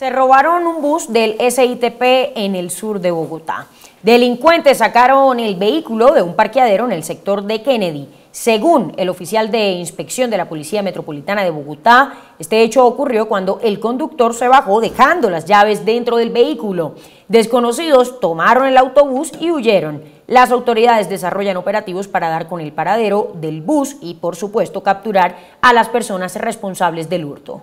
Se robaron un bus del SITP en el sur de Bogotá. Delincuentes sacaron el vehículo de un parqueadero en el sector de Kennedy. Según el oficial de inspección de la Policía Metropolitana de Bogotá, este hecho ocurrió cuando el conductor se bajó dejando las llaves dentro del vehículo. Desconocidos tomaron el autobús y huyeron. Las autoridades desarrollan operativos para dar con el paradero del bus y, por supuesto, capturar a las personas responsables del hurto.